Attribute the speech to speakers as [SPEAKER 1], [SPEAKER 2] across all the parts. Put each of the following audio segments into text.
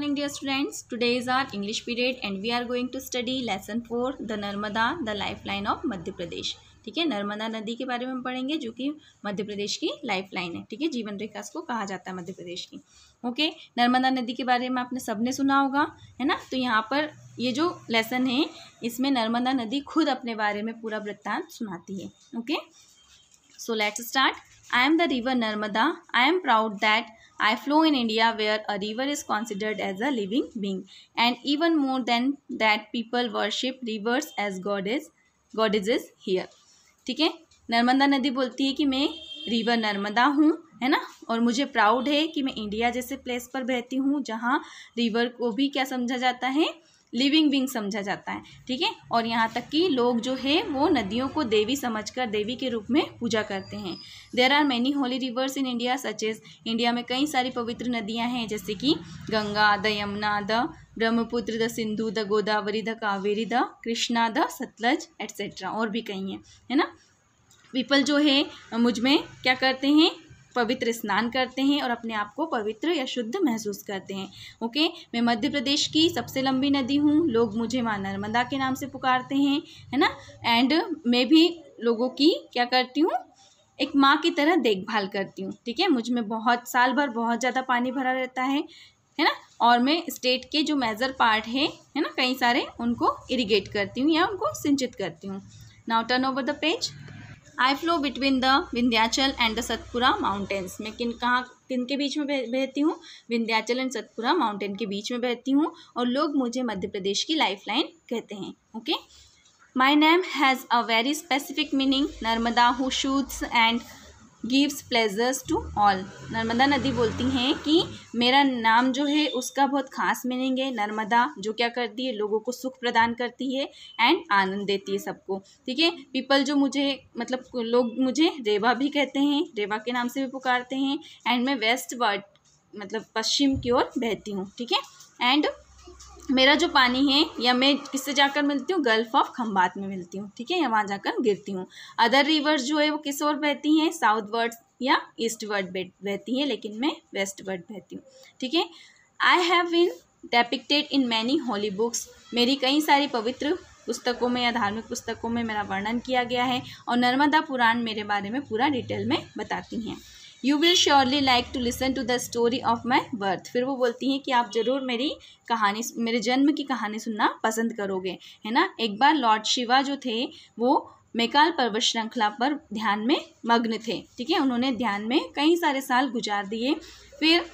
[SPEAKER 1] dear students today is our English period and we are going to study lesson four the Narmada the life line of Madhya Pradesh ठीक है नर्मदा नदी के बारे में हम पढ़ेंगे जो कि मध्य प्रदेश की लाइफ लाइन है ठीक है जीवन रेखा इसको कहा जाता है मध्य प्रदेश की ओके नर्मदा नदी के बारे में आपने सबने सुना होगा है ना तो यहाँ पर ये जो लेसन है इसमें नर्मदा नदी खुद अपने बारे में पूरा वृत्तांत सुनाती है okay so let's start I am the river Narmada I am proud that I flow in India where a river is considered as a living being and even more than that people worship rivers as god is god is is here ठीक है नर्मदा नदी बोलती है कि मैं river Narmada हूँ है ना और मुझे प्राउड है कि मैं इंडिया जैसे प्लेस पर बहती हूँ जहाँ रिवर को भी क्या समझा जाता है लिविंग बींग समझा जाता है ठीक है और यहाँ तक कि लोग जो है वो नदियों को देवी समझकर देवी के रूप में पूजा करते हैं there are many holy rivers in India such as India में कई सारी पवित्र नदियाँ हैं जैसे कि Ganga the Yamuna the Brahmaputra the Sindhu the Godavari the Kaveri the Krishna the Sutlej etcetera और भी कई हैं है ना पीपल जो है मुझमें क्या करते हैं पवित्र स्नान करते हैं और अपने आप को पवित्र या शुद्ध महसूस करते हैं ओके मैं मध्य प्रदेश की सबसे लंबी नदी हूँ लोग मुझे माँ नर्मदा के नाम से पुकारते हैं है ना एंड मैं भी लोगों की क्या करती हूँ एक माँ की तरह देखभाल करती हूँ ठीक है मुझ में बहुत साल भर बहुत ज़्यादा पानी भरा रहता है है ना और मैं स्टेट के जो मेजर पार्ट है है ना कई सारे उनको इरिगेट करती हूँ या उनको सिंचित करती हूँ now turn over the page I flow between the Vindhyachal and the Satpura mountains मैं किन कहाँ किन के बीच में बहती हूँ विंध्याचल एंड सतपुरा माउंटेन के बीच में बहती हूँ और लोग मुझे मध्य प्रदेश की लाइफ लाइन कहते हैं okay my name has a very specific meaning Narmada who shoots and gives pleasures to all Narmada नदी बोलती हैं कि मेरा नाम जो है उसका बहुत खास मीनिंग है नर्मदा जो क्या करती है लोगों को सुख प्रदान करती है एंड आनंद देती है सबको ठीक है पीपल जो मुझे मतलब लोग मुझे रेवा भी कहते हैं रेवा के नाम से भी पुकारते हैं एंड मैं वेस्ट वर्ड मतलब पश्चिम की ओर बहती हूँ ठीक है एंड मेरा जो पानी है या मैं किससे जाकर मिलती हूँ गल्फ ऑफ खम्बात में मिलती हूँ ठीक है या वहाँ जाकर गिरती हूँ अदर रिवर्स जो है वो किस ओर बहती हैं साउथ वर्ड या ईस्ट वर्ड बहती हैं लेकिन मैं वेस्ट वर्ड बहती हूँ ठीक है I have been depicted in many holy books मेरी कई सारी पवित्र पुस्तकों में या धार्मिक पुस्तकों में मेरा वर्णन किया गया है और नर्मदा पुराण मेरे बारे में पूरा डिटेल में बताती हैं you will surely like to listen to the story of my birth फिर वो बोलती हैं कि आप ज़रूर मेरी कहानी मेरे जन्म की कहानी सुनना पसंद करोगे है ना एक बार लॉर्ड शिवा जो थे वो मेकाल पर्वत श्रृंखला पर ध्यान में मग्न थे ठीक है उन्होंने ध्यान में कई सारे साल गुजार दिए फिर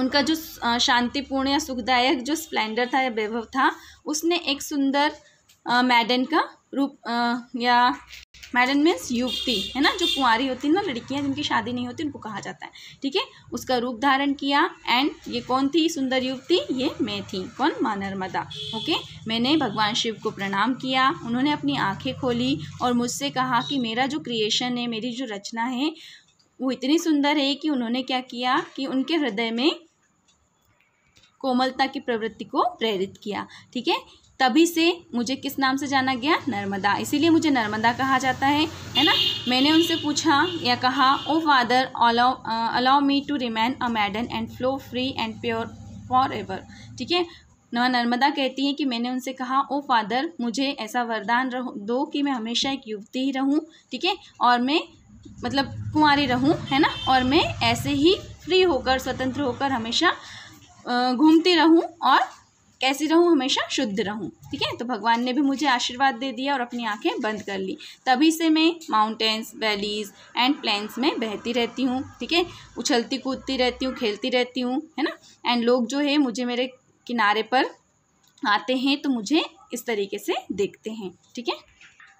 [SPEAKER 1] उनका जो शांतिपूर्ण या सुखदायक जो स्प्लेंडर था या वैभव था उसने एक सुंदर मैडन का रूप आ, या मैडन मीन्स युवती है ना जो कुंवारी होती है ना लड़कियाँ जिनकी शादी नहीं होती उनको कहा जाता है ठीक है उसका रूप धारण किया एंड ये कौन थी सुंदर युवती ये मैं थी कौन माँ नर्मदा ओके मैंने भगवान शिव को प्रणाम किया उन्होंने अपनी आँखें खोली और मुझसे कहा कि मेरा जो क्रिएशन है मेरी जो रचना है वो इतनी सुंदर है कि उन्होंने क्या किया कि उनके हृदय में कोमलता की प्रवृत्ति को प्रेरित किया ठीक है तभी से मुझे किस नाम से जाना गया नर्मदा इसीलिए मुझे नर्मदा कहा जाता है है ना मैंने उनसे पूछा या कहा O father allow me to remain a maiden and flow free and pure forever ठीक है नवा नर्मदा कहती हैं कि मैंने उनसे कहा ओ फादर मुझे ऐसा वरदान रहो दो कि मैं हमेशा एक युवती ही रहूँ ठीक है और मैं मतलब कुंवारी रहूँ है ना और मैं ऐसे ही फ्री होकर स्वतंत्र होकर हमेशा घूमती रहूँ और कैसी रहूँ हमेशा शुद्ध रहूँ ठीक है तो भगवान ने भी मुझे आशीर्वाद दे दिया और अपनी आँखें बंद कर ली तभी से मैं माउंटेन्स वैलीज एंड प्लेन्स में बहती रहती हूँ ठीक है उछलती कूदती रहती हूँ खेलती रहती हूँ है ना एंड लोग जो है मुझे मेरे किनारे पर आते हैं तो मुझे इस तरीके से देखते हैं ठीक है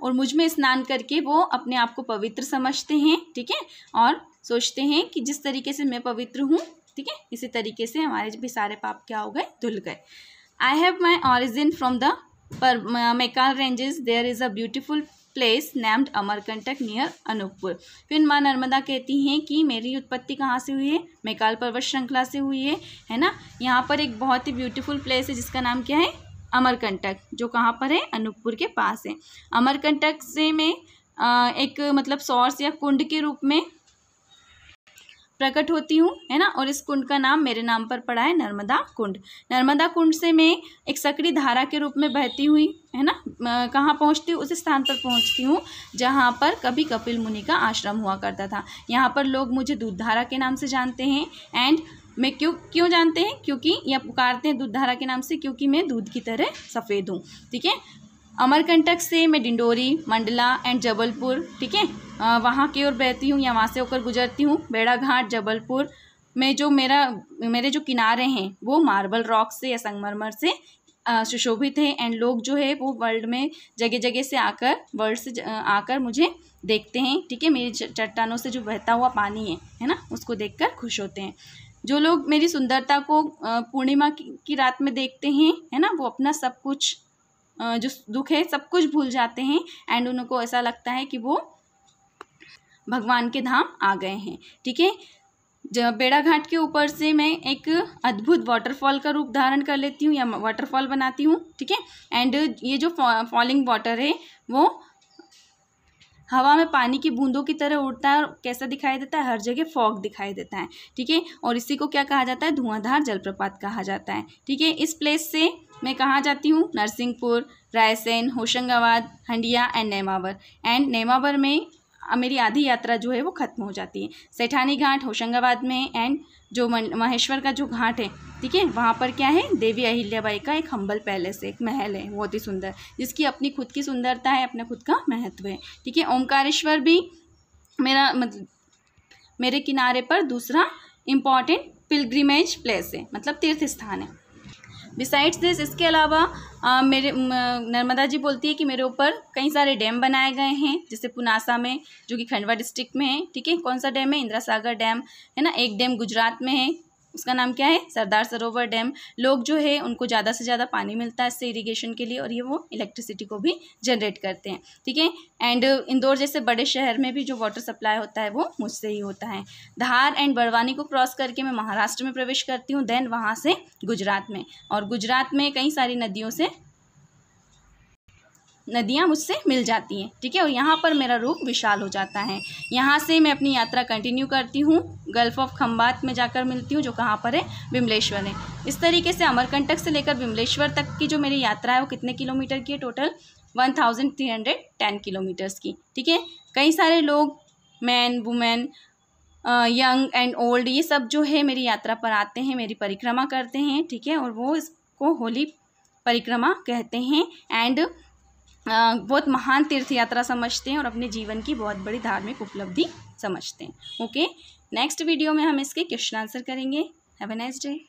[SPEAKER 1] और मुझ में स्नान करके वो अपने आप को पवित्र समझते हैं ठीक है और सोचते हैं कि जिस तरीके से मैं पवित्र हूँ ठीक है इसी तरीके से हमारे भी सारे पाप क्या हो गए धुल गए I have my origin from the पर Maikal ranges there is a beautiful place named Amarkantak near Anuppur फिर माँ नर्मदा कहती हैं कि मेरी उत्पत्ति कहाँ से हुई है मेकाल पर्वत श्रृंखला से हुई है है ना यहाँ पर एक बहुत ही ब्यूटीफुल प्लेस है जिसका नाम क्या है अमरकंटक जो कहाँ पर है अनूपपुर के पास है अमरकंटक से में एक मतलब सॉर्स या कुंड के रूप में प्रकट होती हूँ है ना और इस कुंड का नाम मेरे नाम पर पड़ा है नर्मदा कुंड नर्मदा कुंड से मैं एक सक्रिय धारा के रूप में बहती हुई है ना कहाँ पहुँचती हूँ उस स्थान पर पहुँचती हूँ जहाँ पर कभी कपिल मुनि का आश्रम हुआ करता था यहाँ पर लोग मुझे दूध धारा के नाम से जानते हैं एंड मैं क्यों क्यों जानते हैं क्योंकि यह पुकारते हैं दूध धारा के नाम से क्योंकि मैं दूध की तरह सफ़ेद हूँ ठीक है अमरकंटक से मैं डिंडोरी मंडला एंड जबलपुर ठीक है वहाँ की ओर बहती हूँ या वहाँ से होकर गुजरती हूँ बेड़ाघाट जबलपुर में जो मेरा मेरे जो किनारे हैं वो मार्बल रॉक से या संगमरमर से सुशोभित है एंड लोग जो है वो वर्ल्ड में जगह जगह से आकर वर्ल्ड से आकर मुझे देखते हैं ठीक है मेरी चट्टानों से जो बहता हुआ पानी है है ना उसको देखकर खुश होते हैं जो लोग मेरी सुंदरता को पूर्णिमा की रात में देखते हैं है ना वो अपना सब कुछ जो दुख है सब कुछ भूल जाते हैं एंड उनको ऐसा लगता है कि वो भगवान के धाम आ गए हैं ठीक है बेड़ा घाट के ऊपर से मैं एक अद्भुत वाटरफॉल का रूप धारण कर लेती हूँ या वाटरफॉल बनाती हूँ ठीक है एंड ये जो फॉलिंग वाटर है वो हवा में पानी की बूंदों की तरह उड़ता है और कैसा दिखाई देता है हर जगह फॉग दिखाई देता है ठीक है और इसी को क्या कहा जाता है धुआंधार जलप्रपात कहा जाता है ठीक है इस प्लेस से मैं कहाँ जाती हूँ नरसिंहपुर रायसेन होशंगाबाद हंडिया एंड नेमावर एंड नेमावर में मेरी आधी यात्रा जो है वो ख़त्म हो जाती है सेठानी घाट होशंगाबाद में एंड जो महेश्वर का जो घाट है ठीक है वहाँ पर क्या है देवी अहिल्याबाई का एक हम्बल पैलेस है एक महल है बहुत ही सुंदर जिसकी अपनी खुद की सुंदरता है अपना खुद का महत्व है ठीक है ओमकारेश्वर भी मेरा मतलब मेरे किनारे पर दूसरा इम्पॉर्टेंट पिलग्रिमेज प्लेस है मतलब तीर्थ स्थान है बिसाइड्स दिस इसके अलावा आ, मेरे नर्मदा जी बोलती है कि मेरे ऊपर कई सारे डैम बनाए गए हैं जैसे पुनासा में जो कि खंडवा डिस्ट्रिक्ट में है ठीक है कौन सा डैम है इंदिरा सागर डैम है ना एक डैम गुजरात में है उसका नाम क्या है सरदार सरोवर डैम लोग जो है उनको ज़्यादा से ज़्यादा पानी मिलता है इससे इरीगेशन के लिए और ये वो इलेक्ट्रिसिटी को भी जनरेट करते हैं ठीक है एंड इंदौर जैसे बड़े शहर में भी जो वाटर सप्लाई होता है वो मुझसे ही होता है धार एंड बड़वानी को क्रॉस करके मैं महाराष्ट्र में प्रवेश करती हूँ देन वहाँ से गुजरात में और गुजरात में कई सारी नदियों से नदियाँ मुझसे मिल जाती हैं ठीक है और यहाँ पर मेरा रूप विशाल हो जाता है यहाँ से मैं अपनी यात्रा कंटिन्यू करती हूँ गल्फ ऑफ खम्बात में जाकर मिलती हूँ जो कहाँ पर है विमलेश्वर है इस तरीके से अमरकंटक से लेकर विमलेश्वर तक की जो मेरी यात्रा है वो कितने किलोमीटर की है total one thousand three hundred ten kilometres की ठीक है कई सारे लोग man women young and old ये सब जो है मेरी यात्रा पर आते हैं मेरी परिक्रमा करते हैं ठीक है और वो इसको होली परिक्रमा कहते हैं एंड बहुत महान तीर्थ यात्रा समझते हैं और अपने जीवन की बहुत बड़ी धार्मिक उपलब्धि समझते हैं ओके नेक्स्ट वीडियो में हम इसके क्वेश्चन आंसर करेंगे हैव ए नाइस डे